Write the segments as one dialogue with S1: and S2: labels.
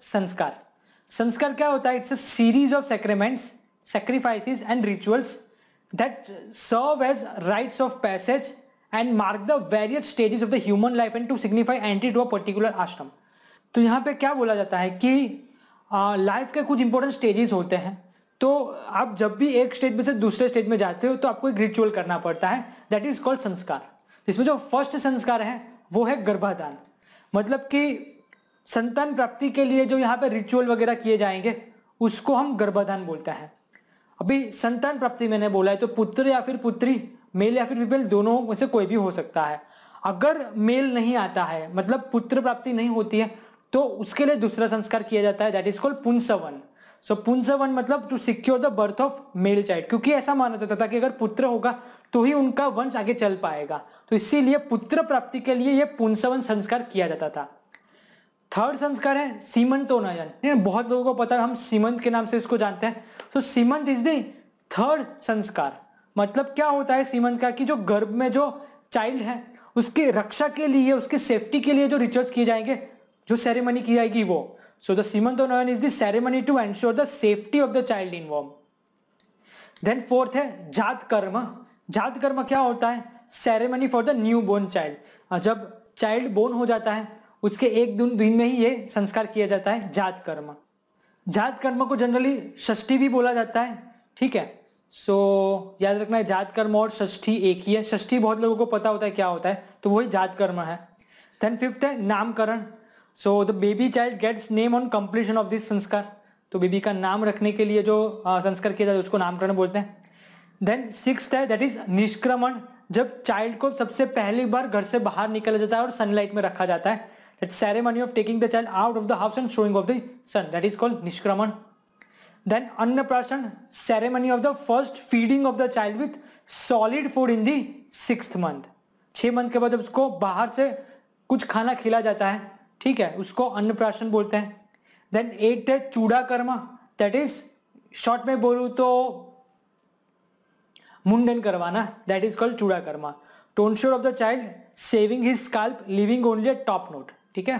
S1: संस्कार संस्कार क्या होता है it's a series of sacraments sacrifices and rituals that serve as rites of passage and mark the various stages of the human life and to signify entry to a particular ashram तो यहाँ पे क्या बोला जाता है कि लाइफ के कुछ इंपॉर्टेंट स्टेजेस होते हैं तो आप जब भी एक स्टेज में से दूसरे स्टेज में जाते हो तो आपको एक रिचुअल करना पड़ता है दैट इज कॉल्ड संस्कार इसमें जो फर्स्ट संस्कार है वो है गर्भाधान मतलब कि संतान प्राप्ति के लिए जो यहाँ पे रिचुअल वगैरह किए जाएंगे उसको हम गर्भाधान बोलते हैं अभी संतान प्राप्ति मैंने बोला है तो पुत्र या फिर पुत्री मेल या फिर फीमेल दोनों में से कोई भी हो सकता है अगर मेल नहीं आता है मतलब पुत्र प्राप्ति नहीं होती है तो उसके लिए दूसरा संस्कार किया जाता है that is called Pumsavana so Pumsavana मतलब to secure the birth of male child क्योंकि ऐसा माना जाता था कि अगर पुत्र होगा तो ही उनका वंश आगे चल पाएगा तो इसीलिए पुत्र प्राप्ति के लिए यह पुंसवन संस्कार किया जाता था थर्ड संस्कार है सीमंतोनयन बहुत लोगों को पता है हम सीमंत के नाम से इसको जानते हैं तो सीमंत इज द थर्ड संस्कार मतलब क्या होता है सीमंत का कि जो गर्भ में जो चाइल्ड है उसके रक्षा के लिए उसके सेफ्टी के लिए जो रिचर्च किए जाएंगे जो सेरेमनी की जाएगी वो so the Simantonnayana is the ceremony to ensure the safety of the child in womb then fourth है जात कर्म जात कर्म क्या होता है ceremony for the newborn child जब चाइल्ड बोर्न हो जाता है उसके एक दिन दिन में ही ये संस्कार किया जाता है जात कर्म जात कर्म को जनरली षष्ठी भी बोला जाता है ठीक है सो so, याद रखना है जात कर्म और षष्ठी एक ही है षष्ठी बहुत लोगों को पता होता है क्या होता है तो वही जात कर्म है देन फिफ्थ है Namakarana so the baby child gets name on completion of this samskara तो बेबी का नाम रखने के लिए जो संस्कार किया जाता है उसको नामकरण बोलते हैं देन सिक्स है दैट इज निष्क्रमण जब चाइल्ड को सबसे पहली बार घर से बाहर निकाला जाता है और सनलाइट में रखा जाता है that ceremony of taking the child out of the house and showing of the son that is called nishkraman then annaprashan ceremony of the first feeding of the child with solid food in the 6th month 6 month ke baad usko bahar se kuch khana khila jata hai theek hai usko annaprashan bolte hain then eight है chuda karma that is short mein bolu to मुंडन करवाना that is called Chudakarma tonsure of the child shaving his scalp leaving only a top knot ठीक है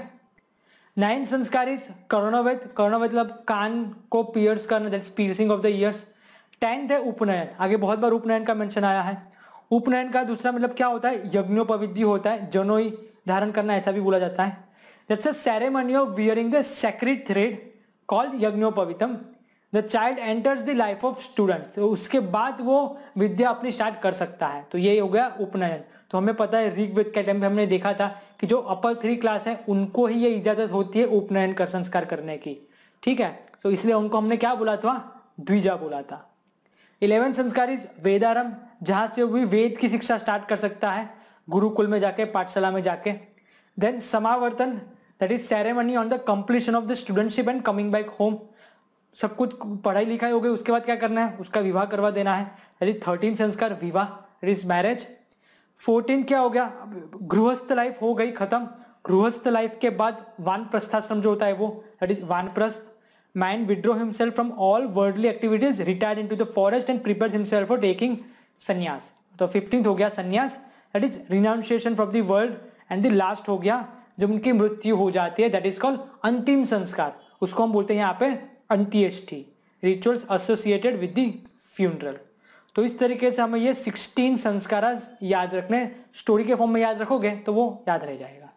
S1: nine संस्कार is करोनावैद करोनावैद मतलब कान को pierce करना that piercing of the ears tenth है उपनयन आगे बहुत बार उपनयन का मेंशन आया है उपनयन का दूसरा मतलब क्या होता है यज्ञोपविधि होता है जनोई धारण करना ऐसा भी बोला जाता है that's a ceremony of wearing the sacred thread called Yajnopavitam the child enters the life of student उसके बाद वो विद्या अपनी स्टार्ट कर सकता है तो ये हो गया उपनयन तो हमें पता है ऋग्वेद के टाइम पे हमने देखा था कि जो अपर थ्री क्लास है उनको ही ये इजाजत होती है उपनयन कर संस्कार करने की ठीक है तो इसलिए उनको हमने क्या बोला था द्विजा बोला था इलेवन संस्कार इज वेदारम जहां से भी वेद की शिक्षा स्टार्ट कर सकता है गुरुकुल में जाके पाठशाला में जाके then Samavartana that is ceremony on the completion of the studentship and coming back home सब कुछ पढ़ाई लिखाई हो गई उसके बाद क्या करना है उसका विवाह करवा देना है यानी थर्टीन संस्कार विवाह इज मैरिज फोर्टीन क्या हो गया गृहस्थ लाइफ हो गई खत्म गृहस्थ लाइफ के बाद वान प्रस्थाश्रम जो होता है वो that is Vanaprastha man withdraw himself from all worldly activities retired into the forest and prepare himself for taking sannyasa तो फिफ्टीन हो गया sannyasa that is renunciation from the world and the last हो गया जब उनकी मृत्यु हो जाती है दैट इज कॉल्ड अंतिम संस्कार उसको हम बोलते हैं यहाँ पे Antyeshti rituals associated with the funeral तो इस तरीके से हमें ये सिक्सटीन संस्कार याद रखने स्टोरी के फॉर्म में याद रखोगे तो वो याद रह जाएगा